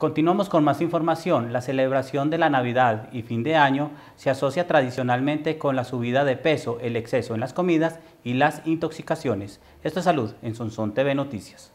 Continuamos con más información. La celebración de la Navidad y fin de año se asocia tradicionalmente con la subida de peso, el exceso en las comidas y las intoxicaciones. Esto es Salud en Sonsón TV Noticias.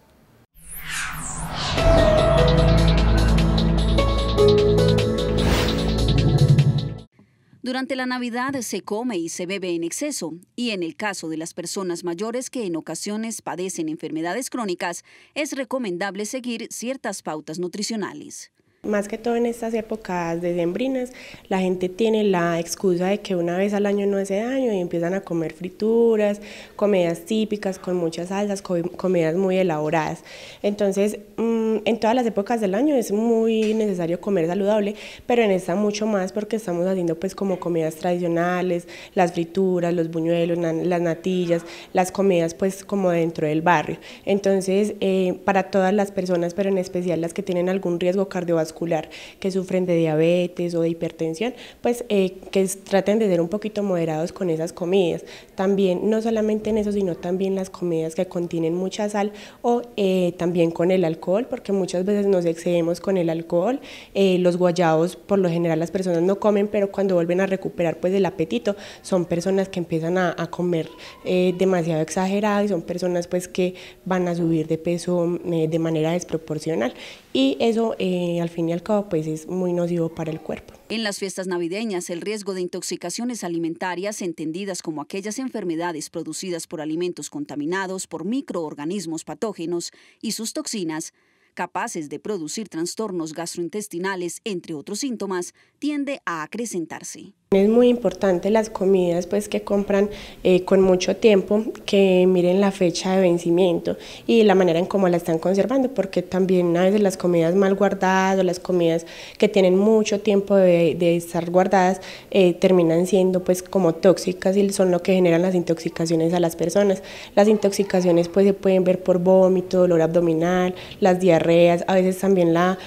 Durante la Navidad se come y se bebe en exceso y en el caso de las personas mayores que en ocasiones padecen enfermedades crónicas, es recomendable seguir ciertas pautas nutricionales. Más que todo en estas épocas de sembrinas, la gente tiene la excusa de que una vez al año no hace daño y empiezan a comer frituras, comidas típicas con muchas salsas, comidas muy elaboradas. Entonces, mm, en todas las épocas del año es muy necesario comer saludable, pero en esta mucho más porque estamos haciendo pues como comidas tradicionales, las frituras, los buñuelos, las natillas, las comidas pues como dentro del barrio. Entonces, eh, para todas las personas, pero en especial las que tienen algún riesgo cardiovascular, que sufren de diabetes o de hipertensión, pues eh, que traten de ser un poquito moderados con esas comidas. También, no solamente en eso, sino también las comidas que contienen mucha sal o eh, también con el alcohol, porque que muchas veces nos excedemos con el alcohol. Eh, los guayabos, por lo general, las personas no comen, pero cuando vuelven a recuperar pues el apetito, son personas que empiezan a, comer eh, demasiado exagerado y son personas pues que van a subir de peso eh, de manera desproporcional. Y eso, al fin y al cabo, pues es muy nocivo para el cuerpo. En las fiestas navideñas, el riesgo de intoxicaciones alimentarias, entendidas como aquellas enfermedades producidas por alimentos contaminados por microorganismos patógenos y sus toxinas, capaces de producir trastornos gastrointestinales, entre otros síntomas, tiende a acrecentarse. Es muy importante las comidas pues, que compran eh, con mucho tiempo, que miren la fecha de vencimiento y la manera en cómo la están conservando, porque también a veces las comidas mal guardadas o las comidas que tienen mucho tiempo de, estar guardadas eh, terminan siendo pues, como tóxicas y son lo que generan las intoxicaciones a las personas. Las intoxicaciones pues, se pueden ver por vómito, dolor abdominal, las diarreas a veces también la,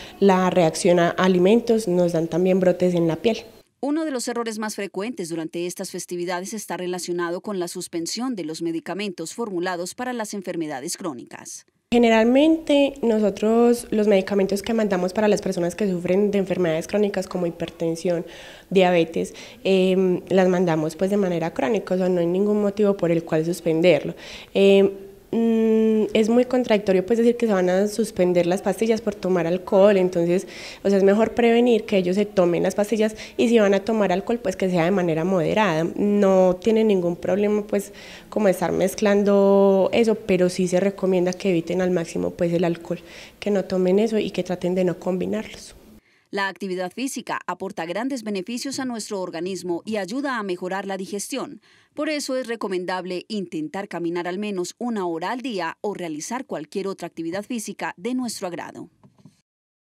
reacción a alimentos, nos dan también brotes en la piel. Uno de los errores más frecuentes durante estas festividades está relacionado con la suspensión de los medicamentos formulados para las enfermedades crónicas. Generalmente nosotros los medicamentos que mandamos para las personas que sufren de enfermedades crónicas como hipertensión, diabetes, em, las mandamos pues de manera crónica, o sea, no hay ningún motivo por el cual suspenderlo. Em, Mm, es muy contradictorio pues decir que se van a suspender las pastillas por tomar alcohol, entonces, o sea, es mejor prevenir que ellos se tomen las pastillas y si van a tomar alcohol, pues que sea de manera moderada. No tiene ningún problema pues como estar mezclando eso, pero sí se recomienda que eviten al máximo pues el alcohol, que no tomen eso y que traten de no combinarlos. La actividad física aporta grandes beneficios a nuestro organismo y ayuda a mejorar la digestión. Por eso es recomendable intentar caminar al menos una hora al día o realizar cualquier otra actividad física de nuestro agrado.